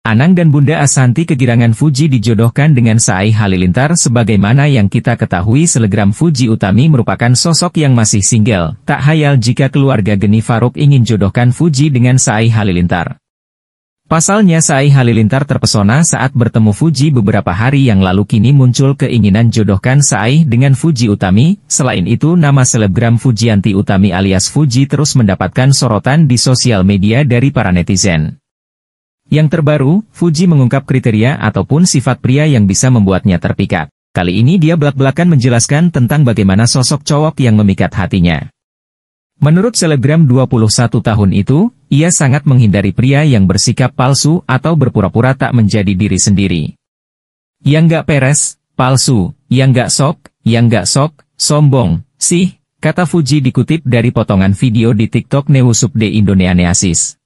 Anang dan Bunda Asanti kegirangan Fuji dijodohkan dengan Sai Halilintar sebagaimana yang kita ketahui selegram Fuji Utami merupakan sosok yang masih single, tak hayal jika keluarga Geni Faruk ingin jodohkan Fuji dengan Sai Halilintar. Pasalnya Sai Halilintar terpesona saat bertemu Fuji beberapa hari yang lalu kini muncul keinginan jodohkan Sai dengan Fuji Utami, selain itu nama selebgram Fujianti Utami alias Fuji terus mendapatkan sorotan di sosial media dari para netizen. Yang terbaru, Fuji mengungkap kriteria ataupun sifat pria yang bisa membuatnya terpikat. Kali ini dia belak-belakan menjelaskan tentang bagaimana sosok cowok yang memikat hatinya. Menurut selebgram 21 tahun itu, ia sangat menghindari pria yang bersikap palsu atau berpura-pura tak menjadi diri sendiri. Yang gak peres, palsu, yang gak sok, yang gak sok, sombong, sih, kata Fuji dikutip dari potongan video di TikTok Neusupde Indoneaneasis.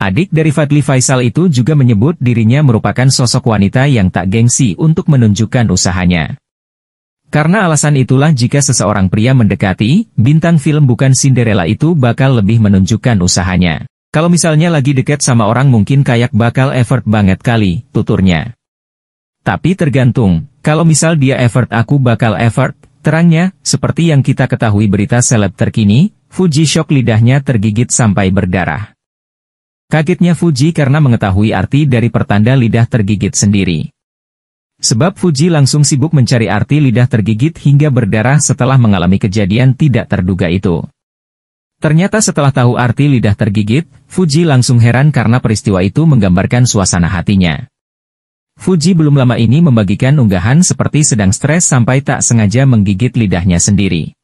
Adik dari Fadli Faisal itu juga menyebut dirinya merupakan sosok wanita yang tak gengsi untuk menunjukkan usahanya. Karena alasan itulah jika seseorang pria mendekati, bintang film bukan Cinderella itu bakal lebih menunjukkan usahanya. Kalau misalnya lagi dekat sama orang mungkin kayak bakal effort banget kali, tuturnya. Tapi tergantung, kalau misal dia effort aku bakal effort, terangnya, seperti yang kita ketahui berita seleb terkini, Fuji shock lidahnya tergigit sampai berdarah. Kagetnya Fuji karena mengetahui arti dari pertanda lidah tergigit sendiri. Sebab Fuji langsung sibuk mencari arti lidah tergigit hingga berdarah setelah mengalami kejadian tidak terduga itu. Ternyata setelah tahu arti lidah tergigit, Fuji langsung heran karena peristiwa itu menggambarkan suasana hatinya. Fuji belum lama ini membagikan unggahan seperti sedang stres sampai tak sengaja menggigit lidahnya sendiri.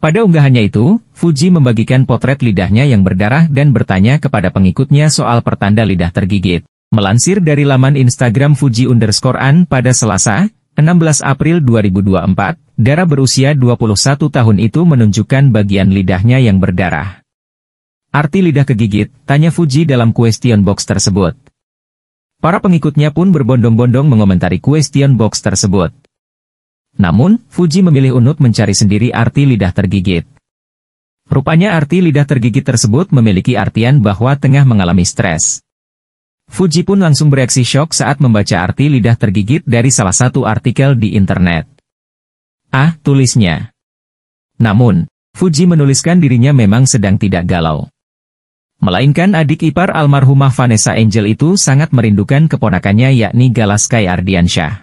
Pada unggahannya itu, Fuji membagikan potret lidahnya yang berdarah dan bertanya kepada pengikutnya soal pertanda lidah tergigit. Melansir dari laman Instagram Fuji underscore an pada Selasa, 16 April 2024, darah berusia 21 tahun itu menunjukkan bagian lidahnya yang berdarah. Arti lidah kegigit, tanya Fuji dalam question box tersebut. Para pengikutnya pun berbondong-bondong mengomentari question box tersebut. Namun, Fuji memilih Unut mencari sendiri arti lidah tergigit. Rupanya arti lidah tergigit tersebut memiliki artian bahwa tengah mengalami stres. Fuji pun langsung bereaksi shock saat membaca arti lidah tergigit dari salah satu artikel di internet. Ah, tulisnya. Namun, Fuji menuliskan dirinya memang sedang tidak galau. Melainkan adik ipar almarhumah Vanessa Angel itu sangat merindukan keponakannya yakni Galaskay Ardiansyah.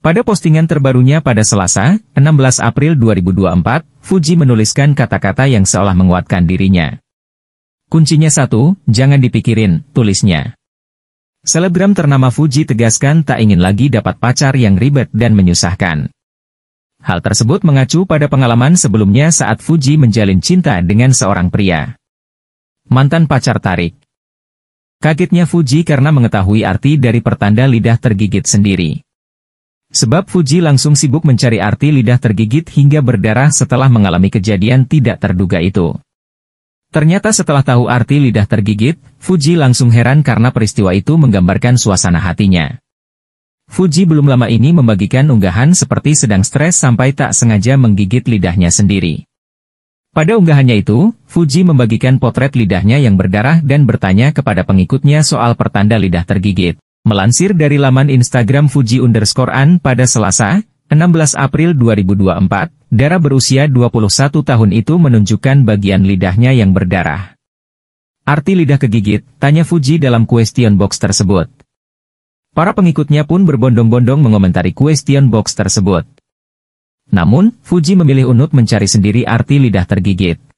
Pada postingan terbarunya pada Selasa, 16 April 2024, Fuji menuliskan kata-kata yang seolah menguatkan dirinya. Kuncinya satu, jangan dipikirin, tulisnya. Selebgram ternama Fuji tegaskan tak ingin lagi dapat pacar yang ribet dan menyusahkan. Hal tersebut mengacu pada pengalaman sebelumnya saat Fuji menjalin cinta dengan seorang pria. Mantan pacar tarik. Kagetnya Fuji karena mengetahui arti dari pertanda lidah tergigit sendiri. Sebab Fuji langsung sibuk mencari arti lidah tergigit hingga berdarah setelah mengalami kejadian tidak terduga itu. Ternyata setelah tahu arti lidah tergigit, Fuji langsung heran karena peristiwa itu menggambarkan suasana hatinya. Fuji belum lama ini membagikan unggahan seperti sedang stres sampai tak sengaja menggigit lidahnya sendiri. Pada unggahannya itu, Fuji membagikan potret lidahnya yang berdarah dan bertanya kepada pengikutnya soal pertanda lidah tergigit. Melansir dari laman Instagram Fuji underscore An pada Selasa, 16 April 2024, darah berusia 21 tahun itu menunjukkan bagian lidahnya yang berdarah. Arti lidah kegigit, tanya Fuji dalam question box tersebut. Para pengikutnya pun berbondong-bondong mengomentari question box tersebut. Namun, Fuji memilih Unut mencari sendiri arti lidah tergigit.